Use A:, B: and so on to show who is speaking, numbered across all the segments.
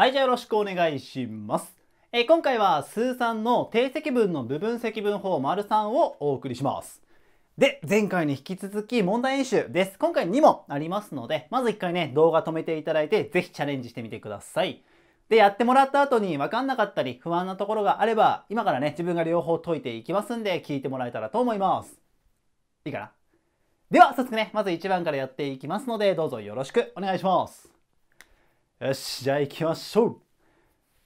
A: はい、じゃあよろしくお願いします。えー、今回は数3の定積分の部分積分法 ③ をお送りします。で、前回に引き続き問題演習です。今回2問ありますので、まず1回ね、動画止めていただいて、是非チャレンジしてみてください。で、やってもらった後に分かんなかったり、不安なところがあれば、今からね、自分が両方解いていきますんで、聞いてもらえたらと思います。いいかなでは、早速ね、まず1番からやっていきますので、どうぞよろしくお願いします。よし、じゃあ行きましょう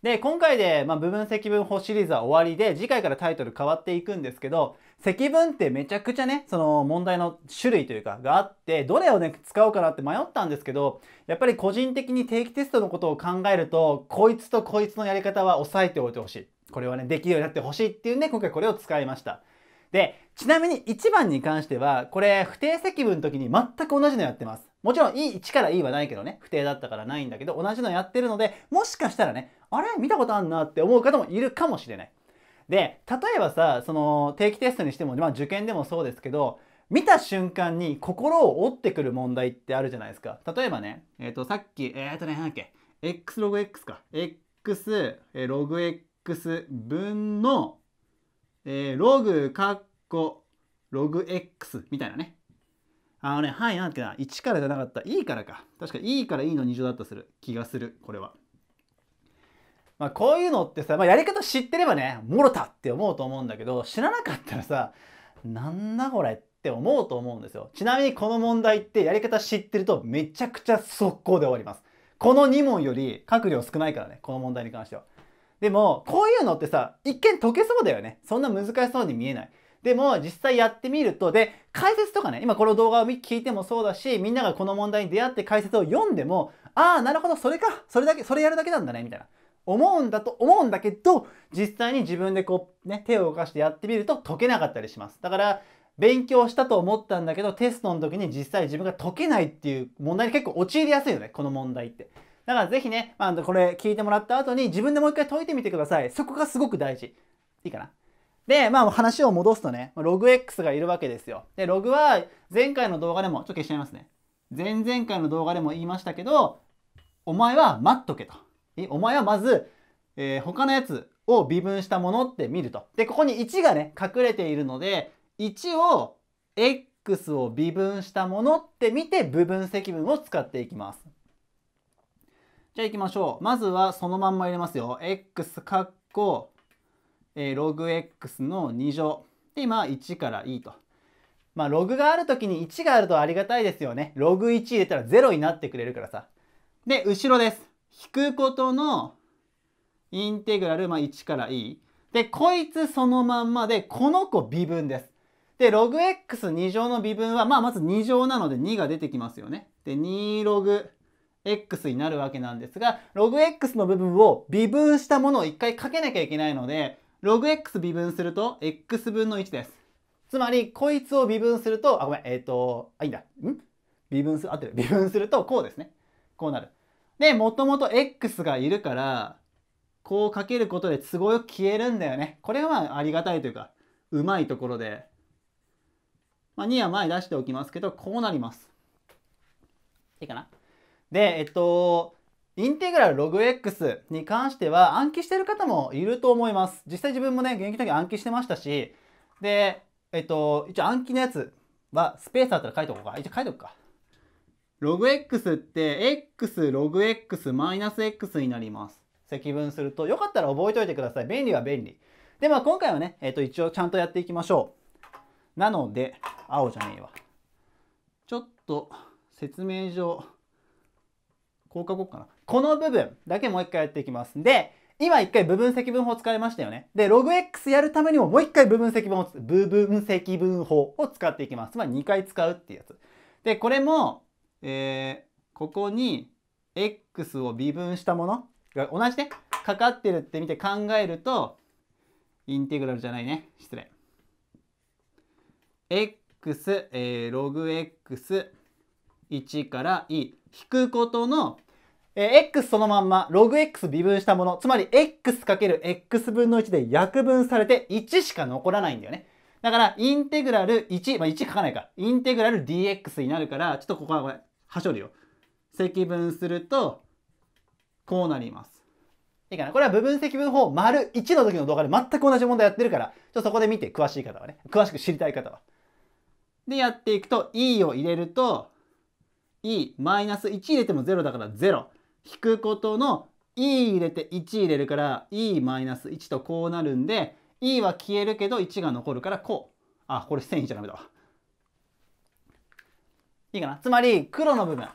A: で、今回で、まあ、部分積分法シリーズは終わりで、次回からタイトル変わっていくんですけど、積分ってめちゃくちゃね、その問題の種類というか、があって、どれをね、使うかなって迷ったんですけど、やっぱり個人的に定期テストのことを考えると、こいつとこいつのやり方は押さえておいてほしい。これはね、できるようになってほしいっていうんで、今回これを使いました。で、ちなみに1番に関しては、これ、不定積分の時に全く同じのやってます。もちろん、いい、1からいいはないけどね、不定だったからないんだけど、同じのやってるので、もしかしたらね、あれ見たことあんなって思う方もいるかもしれない。で、例えばさ、その、定期テストにしても、まあ受験でもそうですけど、見た瞬間に心を折ってくる問題ってあるじゃないですか。例えばね、えっ、ー、と、さっき、えっ、ー、とね、なんだっけ、x ログ x か。x ログ x 分の、えー、ログカッコログ x みたいなね。あのね、はい、なんてな、1からじゃなかった。いいからか。確かいいからいいの2乗だったする気がする、これは。まあ、こういうのってさ、まあ、やり方知ってればね、もろたって思うと思うんだけど、知らなかったらさ、なんだこれって思うと思うんですよ。ちなみにこの問題ってやり方知ってるとめちゃくちゃ速攻で終わります。この2問より各量少ないからね、この問題に関しては。でも、こういうのってさ、一見解けそうだよね。そんな難しそうに見えない。でも実際やってみると、で、解説とかね、今この動画を聞いてもそうだし、みんながこの問題に出会って解説を読んでも、ああ、なるほど、それか、それだけ、それやるだけなんだね、みたいな。思うんだと思うんだけど、実際に自分でこうね、手を動かしてやってみると解けなかったりします。だから、勉強したと思ったんだけど、テストの時に実際自分が解けないっていう問題に結構陥りやすいよね、この問題って。だからぜひね、まあ、これ聞いてもらった後に自分でもう一回解いてみてください。そこがすごく大事。いいかなで、まあ話を戻すとね、ログ X がいるわけですよ。で、ログは前回の動画でも、ちょっと消しちゃいますね。前々回の動画でも言いましたけど、お前は待っとけと。えお前はまず、えー、他のやつを微分したものって見ると。で、ここに1がね、隠れているので、1を x を微分したものって見て部分積分を使っていきます。じゃあ行きましょう。まずはそのまんま入れますよ。x かっこえー、ログ x の2乗で今1から e と。まあログがある時に1があるとありがたいですよね。ログ1入れたら0になってくれるからさ。で、後ろです。引くことのインテグラル、まあ、1から e。で、こいつそのまんまで、この子微分です。で、ログ x2 乗の微分は、まあ、まず2乗なので2が出てきますよね。で、2ログ x になるわけなんですが、ログ x の部分を微分したものを一回かけなきゃいけないので、ログ x 微分すると x 分の1です。つまり、こいつを微分すると、あ、ごめん、えっ、ー、と、あ、いいんだ。ん微分する、合ってる。微分すると、こうですね。こうなる。で、もともと x がいるから、こうかけることで都合よく消えるんだよね。これはまあありがたいというか、うまいところで。まあ、2は前出しておきますけど、こうなります。いいかなで、えっと、インテグラルログ X に関しては暗記してる方もいると思います。実際自分もね、現役の時暗記してましたし、で、えっと、一応暗記のやつはスペースあったら書いとこうか。一応書いとくか。ログ X って X ログ X マイナス X になります。積分すると、よかったら覚えておいてください。便利は便利。で、まあ今回はね、えっと、一応ちゃんとやっていきましょう。なので、青じゃねえわ。ちょっと説明上、こう書こうかな。この部分だけもう一回やっていきます。で、今一回部分積分法使いましたよね。で、ログ x やるためにももう一回部分積分を、部分積分法を使っていきます。つまり2回使うっていうやつ。で、これも、えー、ここに x を微分したものが同じね、かかってるって見て考えると、インテグラルじゃないね。失礼。x、えー、l o x 1から e 引くことのえー、x そのまんま、ログ x 微分したもの、つまり x×x 分の1で約分されて1しか残らないんだよね。だから、インテグラル1、まあ1書かないか。インテグラル dx になるから、ちょっとここはこれ、はしょるよ。積分すると、こうなります。いいかなこれは部分積分法丸1の時の動画で全く同じ問題やってるから、ちょっとそこで見て、詳しい方はね。詳しく知りたい方は。で、やっていくと、e を入れると、e-1 入れても0だから0。引くことの E 入れて1入れるから E-1 とこうなるんで E は消えるけど1が残るからこう。あ、これ線引いちゃダメだわ。いいかなつまり黒の部分。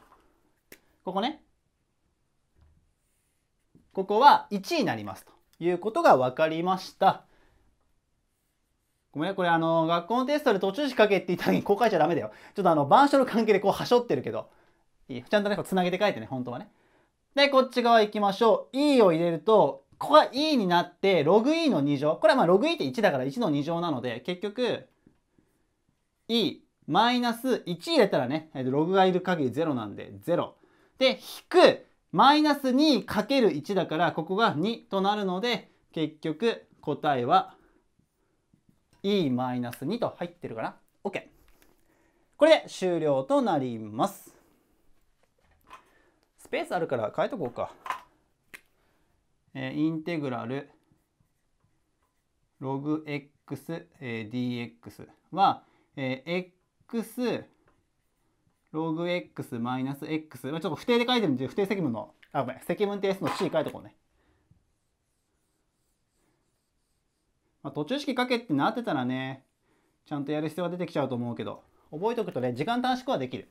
A: ここね。ここは1になりますということが分かりました。ごめんね、これあの、学校のテストで途中仕掛けって言った時にこう書いちゃダメだよ。ちょっとあの、板書の関係でこう、端折ってるけど、いいちゃんとね、つなげて書いてね、本当はね。で、こっち側行きましょう。e を入れると、ここが e になって、ログ e の2乗。これはまあログ e って1だから1の2乗なので、結局、e マイナス1入れたらね、ログがいる限り0なんで0。で、引く、マイナス2かける1だから、ここが2となるので、結局答えは e マイナス2と入ってるかな ?OK。これで終了となります。スペースあるから変えとこうか。えー、インテグラルログ x、えー、dx は、えー、x ログ x マイナス x、まあ、ちょっと不定で書いてるんで不定積分のあごめん積分定数の c 書いとこうね、まあ、途中式書けってなってたらねちゃんとやる必要が出てきちゃうと思うけど覚えとくとね時間短縮はできる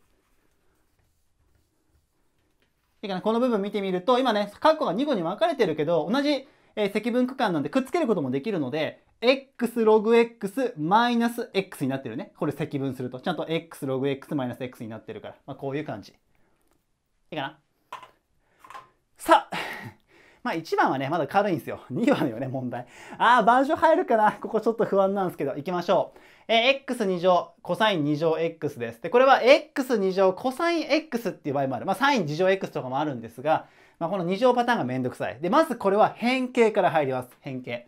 A: いいかなこの部分見てみると、今ね、過去が2個に分かれてるけど、同じ、え積分区間なんでくっつけることもできるので、x ログ x マイナス x になってるね。これ積分すると。ちゃんと x ログ x マイナス x になってるから。まあ、こういう感じ。いいかなさあまあ1番はね、まだ軽いんですよ。2 番よね、問題。あー、板書入るかなここちょっと不安なんですけど、行きましょう。え x2 乗、コサイン2乗 x です。で、これは x2 乗、コサイン x っていう場合もある。まあ、サイン2乗 x とかもあるんですが、まあ、この2乗パターンがめんどくさい。で、まずこれは変形から入ります。変形。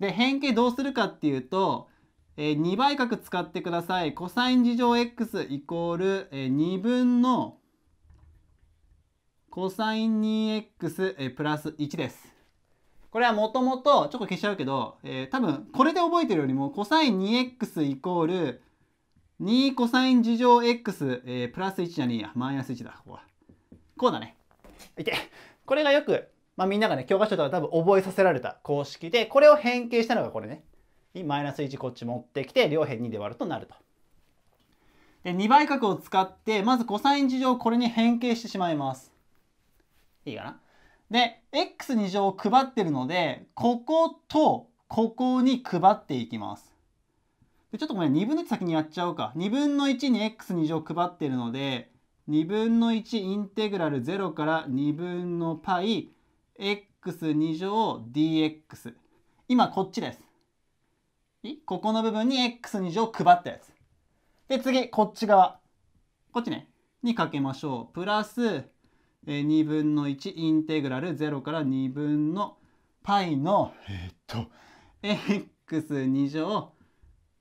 A: で、変形どうするかっていうと、えー、2倍角使ってください。コサイン2乗 x イコール、えー、2分のコサイン 2x、プラス1です。これはもともと、ちょっと消しちゃうけど、えー、多分これで覚えてるよりも、コサイン 2x イコール、2コサイン事乗 x、えー、プラス1じゃねえや、マイナス1だ、ここは。こうだね。いて。これがよく、まあ、みんながね、教科書とか多分覚えさせられた公式で、これを変形したのがこれね。マイナス1こっち持ってきて、両辺2で割るとなると。で、2倍角を使って、まずコサイン事乗これに変形してしまいます。いいかなで x2 乗を配ってるのでこことここに配っていきますでちょっとごめん2分の1先にやっちゃおうか2分の1に x2 乗配ってるので2分の1インテグラル0から2分の πx2 乗 dx 今こっちですここの部分に x2 乗配ったやつで次こっち側こっちねにかけましょうプラスえー、2分の1インテグラル0から2分のパイの、えー、っと、x2 乗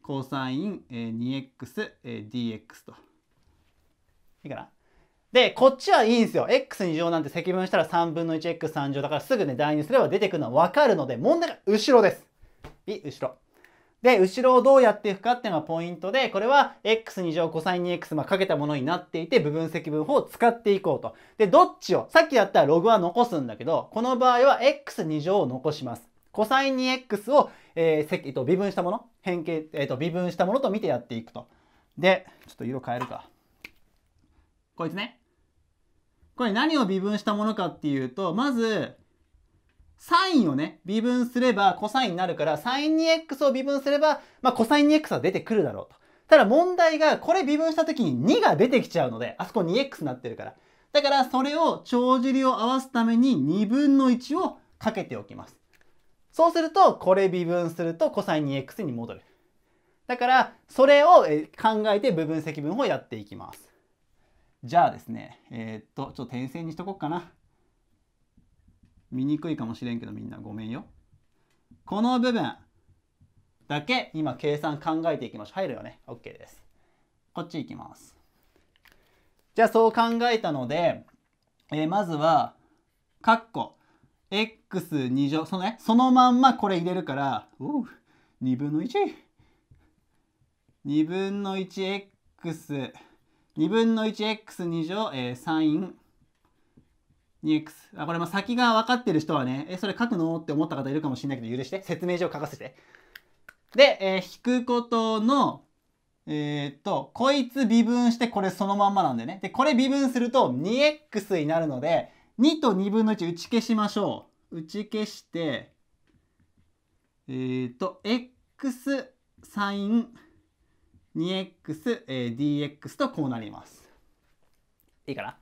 A: コサイン 2xdx と。いいかなで、こっちはいいんですよ。x2 乗なんて積分したら3分の 1x3 乗だからすぐね、代入すれば出てくるのはわかるので、問題が後ろです。い、後ろ。で、後ろをどうやっていくかっていうのがポイントで、これは x2 乗 cos2x まあかけたものになっていて、部分積分法を使っていこうと。で、どっちを、さっきやったらログは残すんだけど、この場合は x2 乗を残します。cos2x を、えー、積、えっと、微分したもの、変形、えっと、微分したものと見てやっていくと。で、ちょっと色変えるか。こいつね。これ何を微分したものかっていうと、まず、サインをね、微分すればコサインになるから、サイン 2x を微分すれば、まあ、コサイン 2x は出てくるだろうと。ただ問題が、これ微分した時に2が出てきちゃうので、あそこ 2x になってるから。だから、それを、帳尻を合わすために2分の1をかけておきます。そうすると、これ微分すると、コサイン 2x に戻る。だから、それを考えて部分積分をやっていきます。じゃあですね、えー、っと、ちょっと点線にしとこうかな。見にくいかもしれんけどみんなごめんよ。この部分だけ今計算考えていきましょう。入るよね。OK です。こっち行きます。じゃあそう考えたので、えー、まずは、カッコ、x2 乗、そのね、そのまんまこれ入れるから、おう、2分の1。2分の 1x、2分の 1x2 乗、えー、サイン 2x。あ、これも先が分かってる人はね、え、それ書くのって思った方いるかもしれないけど、許して。説明書を書かせて。で、えー、引くことの、えー、っと、こいつ微分してこれそのまんまなんでね。で、これ微分すると 2x になるので、2と2分の1打ち消しましょう。打ち消して、えー、っと、x サイン 2x、えー、dx とこうなります。いいかな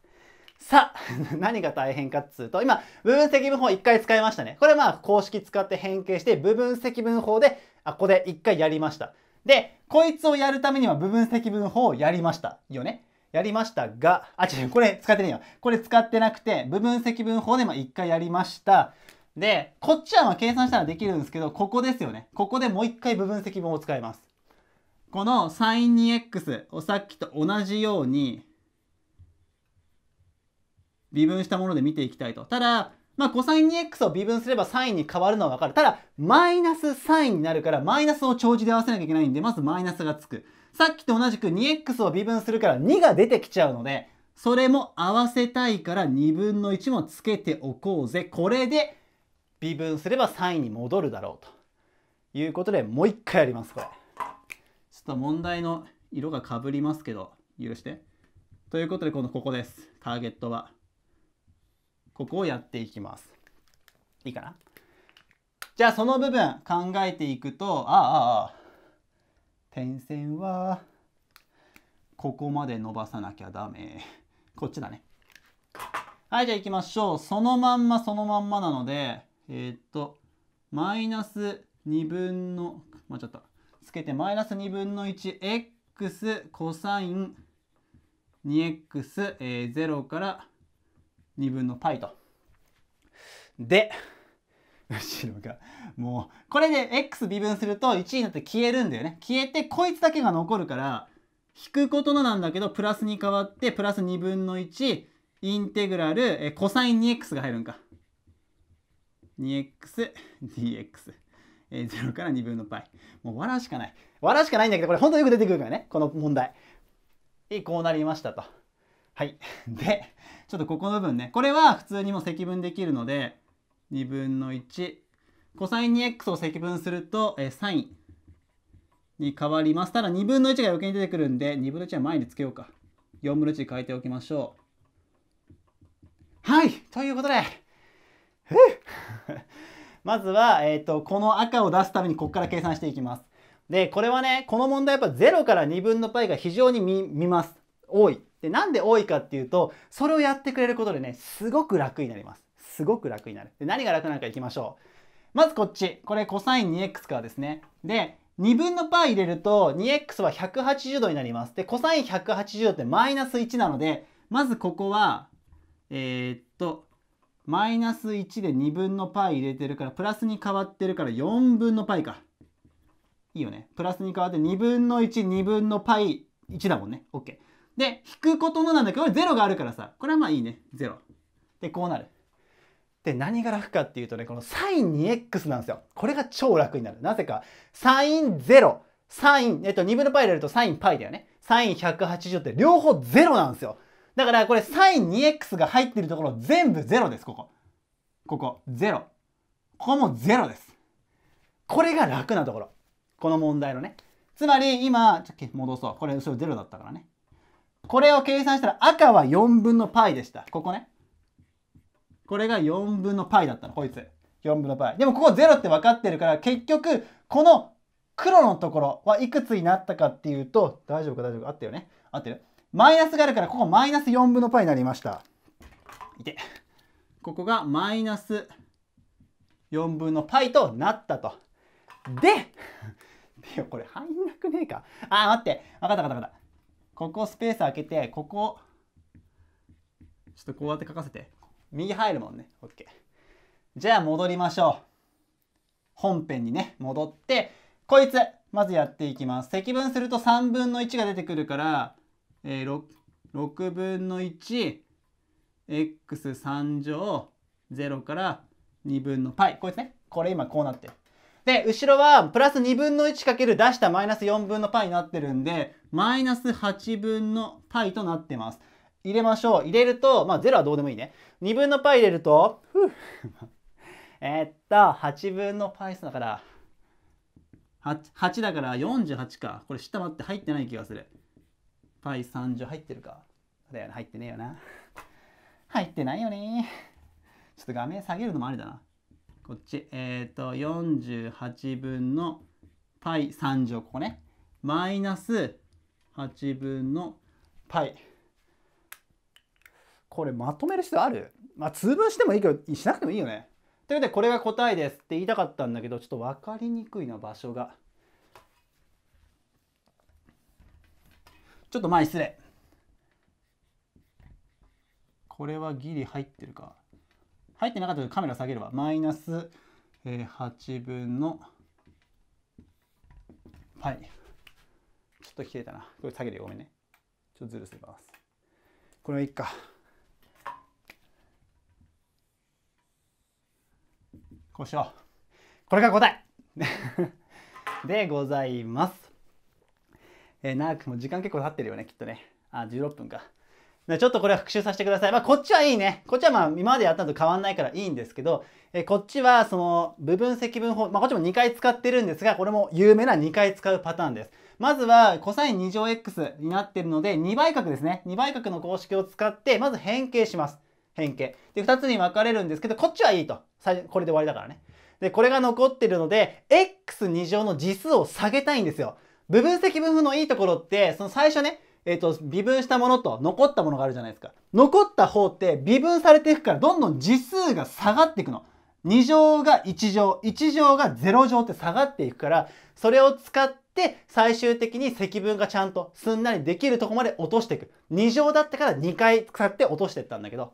A: さあ、何が大変かっつうと、今、部分積分法一回使いましたね。これはまあ、公式使って変形して、部分積分法で、あ、ここで一回やりました。で、こいつをやるためには部分積分法をやりました。よね。やりましたが、あ、違う、これ使ってねえよ。これ使ってなくて、部分積分法でま一回やりました。で、こっちはまあ計算したらできるんですけど、ここですよね。ここでもう一回部分積分を使います。この sin2x をさっきと同じように、微分したもので見ていきたいと。ただ、まあ、コサイン 2x を微分すればサインに変わるのはわかる。ただ、マイナスサインになるから、マイナスを長字で合わせなきゃいけないんで、まずマイナスがつく。さっきと同じく 2x を微分するから2が出てきちゃうので、それも合わせたいから2分の1もつけておこうぜ。これで微分すればサインに戻るだろうということで、もう一回やります、これ。ちょっと問題の色がかぶりますけど、許して。ということで、今度ここです。ターゲットは。ここをやっていきます。いいかなじゃあその部分考えていくと、ああ、ああ、点線はここまで伸ばさなきゃダメ。こっちだね。はい、じゃあ行きましょう。そのまんまそのまんまなので、えー、っと、マイナス2分の、まあちょっとつけて、マイナス2分の 1x コサイン 2x、えー、0から2分の π と。で、後ろが、もう、これで x 微分すると1になって消えるんだよね。消えて、こいつだけが残るから、引くことのなんだけど、プラスに変わって、プラス2分の1、インテグラル、えコサイン 2x が入るんか。2x、dx。え0から2分の π。もう笑うしかない。笑うしかないんだけど、これ本当によく出てくるからね、この問題。えこうなりましたと。はい。で、ちょっとここの部分ね。これは普通にも積分できるので、2分の1。コサイン 2x を積分すると、えー、サインに変わります。ただ2分の1が余計に出てくるんで、2分の1は前につけようか。4分の1に変えておきましょう。はい。ということで、まずは、えっ、ー、と、この赤を出すためにここから計算していきます。で、これはね、この問題やっぱ0から2分の π が非常に見ます。多い。で、なんで多いかっていうと、それをやってくれることでね、すごく楽になります。すごく楽になる。で、何が楽なのかいきましょう。まずこっち。これ、コサイン 2x からですね。で、2分の π 入れると 2x は180度になります。で、コサイン180度ってマイナス1なので、まずここは、えー、っと、マイナス1で2分の π 入れてるから、プラスに変わってるから4分の π か。いいよね。プラスに変わって2分の1、2分の π1 だもんね。OK。で、引くことのなんだけど、ゼロがあるからさ、これはまあいいね、ゼロ。で、こうなる。で、何が楽かっていうとね、この sin2x なんですよ。これが超楽になる。なぜか、sin0、sin、えっと、2分の π 入れると sinπ だよね。sin180 って両方0なんですよ。だからこれ sin2x が入ってるところ全部0です、ここ。ここ、0。ここも0です。これが楽なところ。この問題のね。つまり今、ちょっと戻そう。これ、後ろ0だったからね。これを計算したら赤は4分の π でした。ここね。これが4分の π だったの、こいつ。4分の π。でもここ0って分かってるから、結局、この黒のところはいくつになったかっていうと、大丈夫か大丈夫か合ってるよね合ってるマイナスがあるから、ここマイナス4分の π になりました。いて。ここがマイナス4分の π となったと。で、いや、これ入んなくねえか。あ、待って。分かった分かった分かった。ここスペース開けて、ここ、ちょっとこうやって書かせて。右入るもんね。OK。じゃあ戻りましょう。本編にね、戻って、こいつ、まずやっていきます。積分すると3分の1が出てくるから、えー、6, 6分の 1x3 乗0から2分の π。こいつね。これ今こうなってる。で、後ろはプラス2分の1かける出したマイナス4分の π になってるんで、マイナス8分の π となってます。入れましょう。入れると、まあ0はどうでもいいね。2分の π 入れると、えっと、8分の π だから、8, 8だから48か。これ下待って入ってない気がする。π30 入ってるか。だよね、入ってねえよな。入ってないよね。ちょっと画面下げるのもありだな。こっち、えっ、ー、と、48分の π3 乗、ここね。マイナス8分の π。これまとめる必要あるまあ、通分してもいいけど、しなくてもいいよね。ということで、これが答えですって言いたかったんだけど、ちょっと分かりにくいな、場所が。ちょっと前失礼。これはギリ入ってるか。入ってなかったらカメラ下げればマイナス、え8分のはい。ちょっと消えたな。これ下げてごめんね。ちょっとずるすます。これはいっか。こうしよう。これが答え でございます。えー、長くも時間結構経ってるよね、きっとね。あ、16分か。ちょっとこれは復習させてください。まあ、こっちはいいね。こっちはまあ、今までやったのと変わんないからいいんですけど、えこっちはその部分積分法、まあ、こっちも2回使ってるんですが、これも有名な2回使うパターンです。まずは、コサイン2乗 x になってるので、2倍角ですね。2倍角の公式を使って、まず変形します。変形。で、2つに分かれるんですけど、こっちはいいと。これで終わりだからね。で、これが残ってるので、x2 乗の次数を下げたいんですよ。部分積分法のいいところって、その最初ね、えっ、ー、と、微分したものと残ったものがあるじゃないですか。残った方って微分されていくからどんどん次数が下がっていくの。2乗が1乗、1乗が0乗って下がっていくから、それを使って最終的に積分がちゃんとすんなりできるとこまで落としていく。2乗だったから2回使って落としていったんだけど。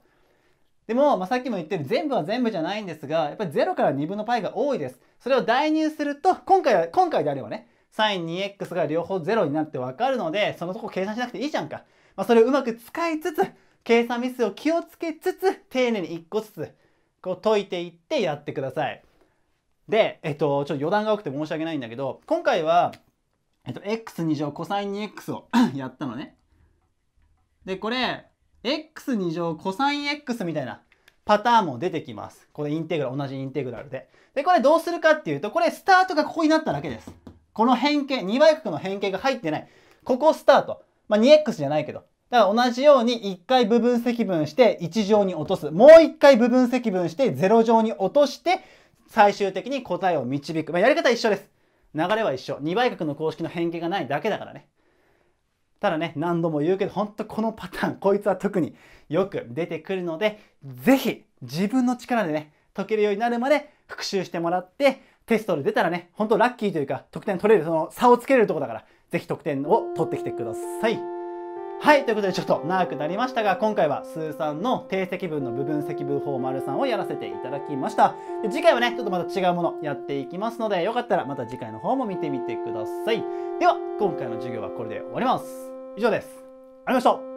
A: でも、まあ、さっきも言ってる全部は全部じゃないんですが、やっぱり0から2分の π が多いです。それを代入すると、今回は、今回であればね、sin2x が両方0になってわかるので、そのとこ計算しなくていいじゃんか。まあ、それをうまく使いつつ、計算ミスを気をつけつつ、丁寧に1個ずつ、こう解いていってやってください。で、えっと、ちょっと余談が多くて申し訳ないんだけど、今回は、えっと、x2 乗 cos2x を やったのね。で、これ、x2 乗 cos2x みたいなパターンも出てきます。これインテグラル、同じインテグラルで。で、これどうするかっていうと、これスタートがここになっただけです。この変形、2倍角の変形が入ってない。ここスタート。まあ、2x じゃないけど。だから同じように1回部分積分して1乗に落とす。もう1回部分積分して0乗に落として、最終的に答えを導く。まあ、やり方一緒です。流れは一緒。2倍角の公式の変形がないだけだからね。ただね、何度も言うけど、ほんとこのパターン、こいつは特によく出てくるので、是非自分の力でね、解けるようになるまで復習してもらって、テストで出たらね、ほんとラッキーというか、得点取れる、その差をつけれるとこだから、ぜひ得点を取ってきてください。はい、ということでちょっと長くなりましたが、今回は数3の定積分の部分積分法丸3をやらせていただきました。で次回はね、ちょっとまた違うものやっていきますので、よかったらまた次回の方も見てみてください。では、今回の授業はこれで終わります。以上です。ありがとうございました。